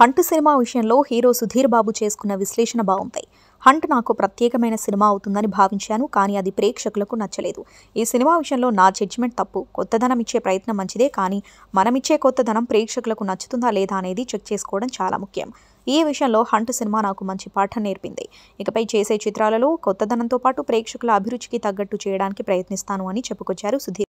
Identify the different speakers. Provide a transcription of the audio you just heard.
Speaker 1: hunt cinema విషయంలో hero Sudheer Babu చేసుకున్న విశ్లేషణ బాగుంది హంట్ నాకు ప్రత్యేకమైన సినిమా అవుతుందని భావించాను కానీ అది ప్రేక్షకులకు నచ్చలేదు ఈ సినిమా విషయంలో నా జడ్జిమెంట్ తప్పు కొత్తదనం ఇచ్చే ప్రయత్నం మంచిదే కానీ మనమిచ్చే ధనం ప్రేక్షకులకు నచ్చుతుందా లేదా అనేది చెక్ చేసుకోవడం చాలా ముఖ్యం ఈ విషయంలో హంట్ సినిమా నాకు మంచి పాఠం నేర్పింది ఇకపై చేసే చిత్రాలలో కొత్తదనంతో పాటు ప్రేక్షకుల అభిరుచికి తగ్గట్టు చేయడానికి ప్రయత్నిస్తాను అని చెప్పుకొచ్చారు సుధీర్